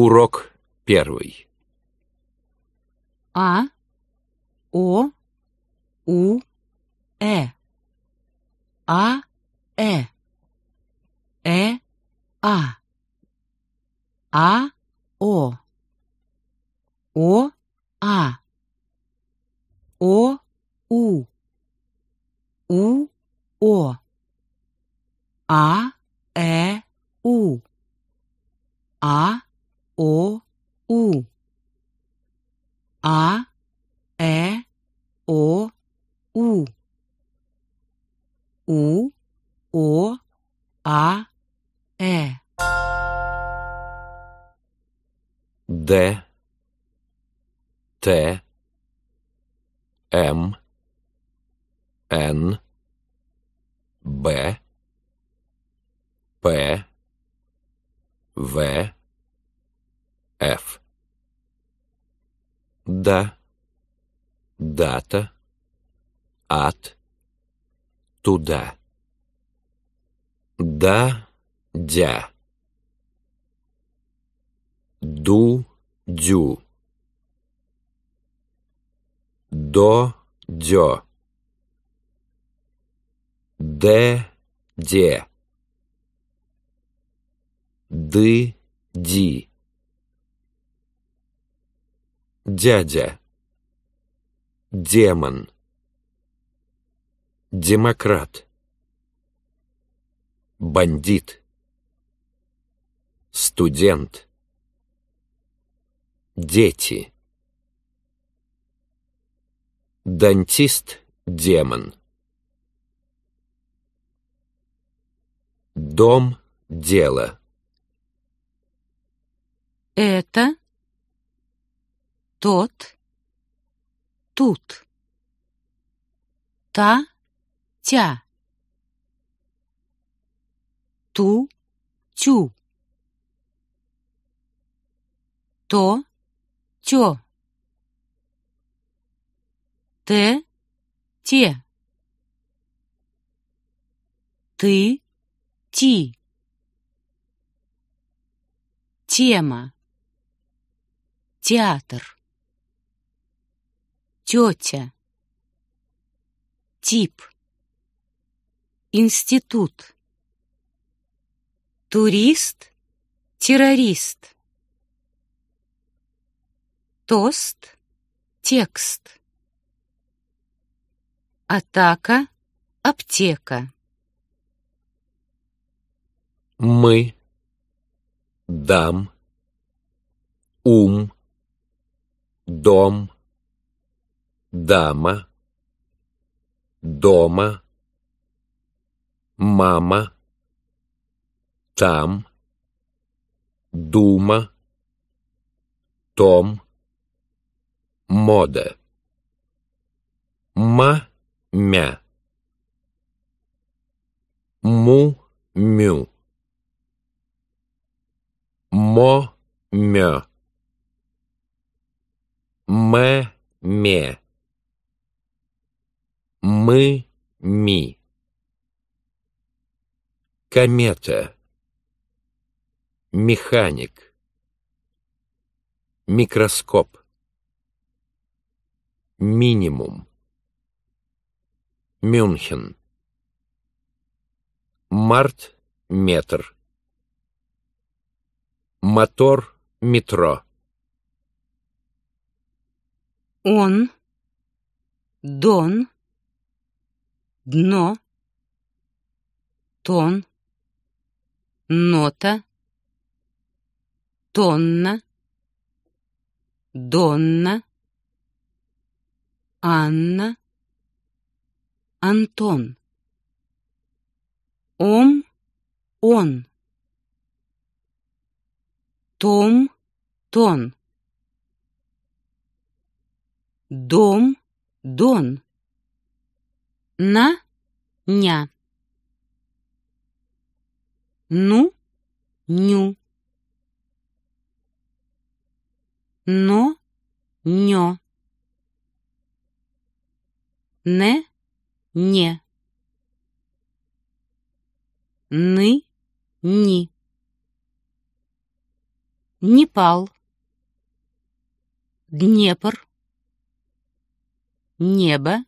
Урок первый. А, О, У, Э. А, Э. Э, А. А, О. О, А. О, У. У, О. А, А, Э. Д, Т, М, Н, Б, П, В, Ф. Да, дата, Ат, туда. Да-дя. Ду-дю. До-дё. Де-де. Ды-ди. Дядя. Демон. Демократ бандит, студент, дети, дантист-демон, дом-дело. Это тот тут. Та, тя ту, тю. То, тё. Те, те. Ты, ти. Тема. Театр. Тетя. Тип. Институт. Турист, террорист. Тост, текст. Атака, аптека. Мы, дам, ум, дом, дама, дома, мама, там, дума, том, мода, ма-мя, му-мю, мо-мё, мэ-ме, мы-ми, комета. Механик. Микроскоп. Минимум. Мюнхен. Март метр. Мотор метро. Он. Дон. Дно. Тон. Нота. Тонна, Донна, Анна, Антон. Ом, он. Том, тон. Дом, дон. На, ня. Ну, ню. но, нё. Не, не. Ны, ни. Непал. Днепр. Небо.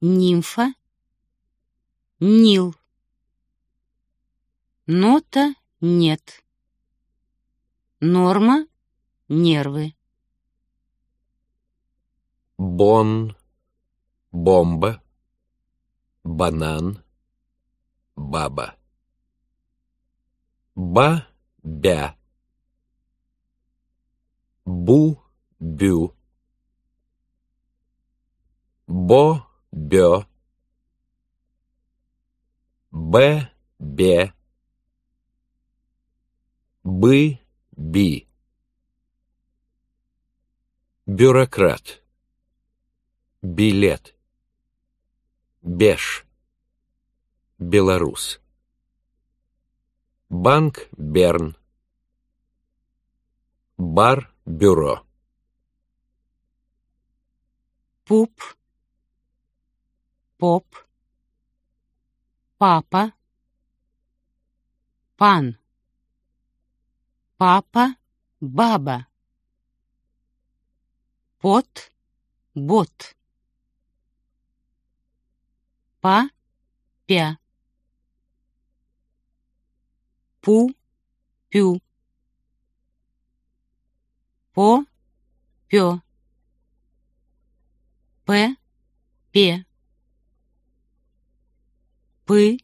Нимфа. Нил. Нота нет. Норма нервы. Бон, бомба, банан, баба. Ба-бя. Бу-бю. Бо-бё. бе, бе Бы-би. Бюрократ. Билет. беш, Белорус. Банк Берн. Бар-бюро. Пуп. Поп. Папа. Пан. Папа, баба. Пот, бот. Па, пя. Пу, пю. По, пё. П, пе. Пы,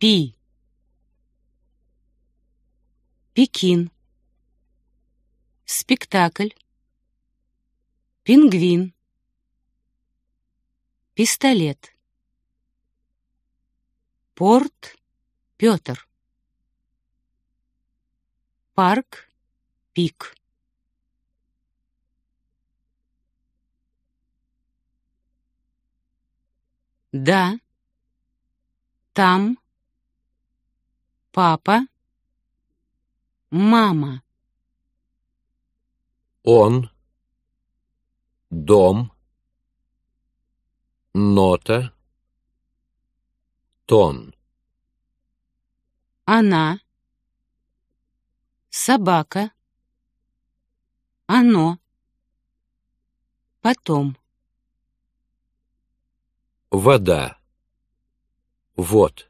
пи. Пекин. Спектакль. Пингвин. Пистолет. Порт Петр. Парк Пик. Да. Там. Папа. Мама. Он дом, нота, тон. Она, собака, оно, потом. Вода. Вот.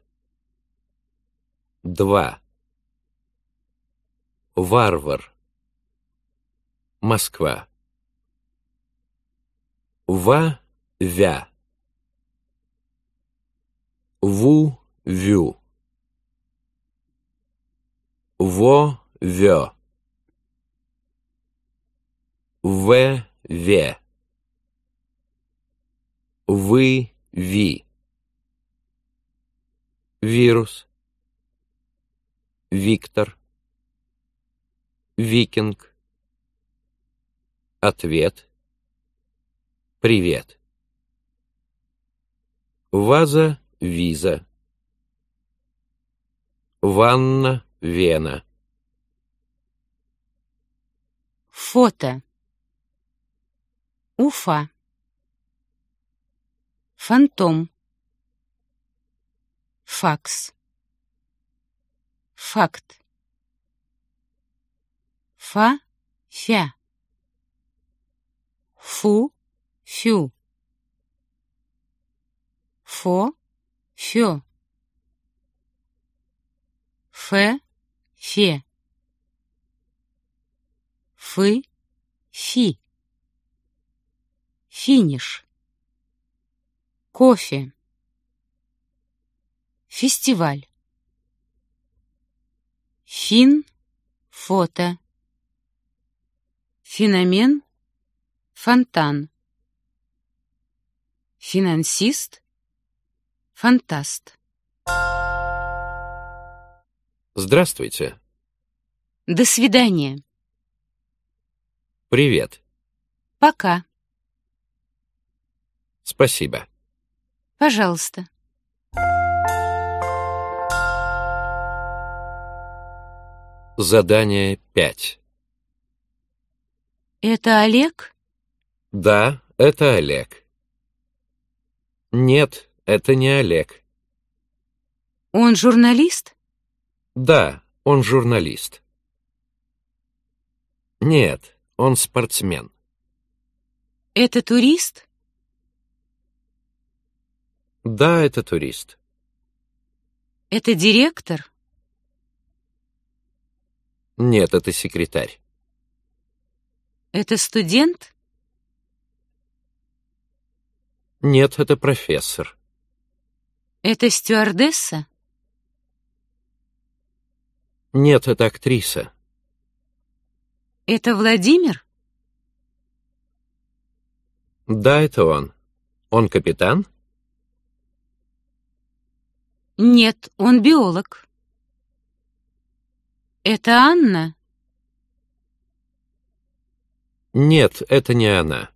Два. Варвар. Москва. Ва-вя. Ву-вю. Во-вё. ве, ве Вы-ви. Вирус. Виктор. Викинг. Ответ. Привет. Ваза, виза. Ванна, вена. Фото. Уфа. Фантом. Факс. Факт. Фа-фя. Фу-фя фю. Фо, фё. Фе, фе. Фы, фи. Финиш. Кофе. Фестиваль. Фин, фото. Феномен, фонтан. Финансист? Фантаст. Здравствуйте. До свидания. Привет. Пока. Спасибо. Пожалуйста. Задание 5. Это Олег? Да, это Олег. Нет, это не Олег. Он журналист? Да, он журналист. Нет, он спортсмен. Это турист? Да, это турист. Это директор? Нет, это секретарь. Это студент? Нет, это профессор. Это стюардесса? Нет, это актриса. Это Владимир? Да, это он. Он капитан? Нет, он биолог. Это Анна? Нет, это не она.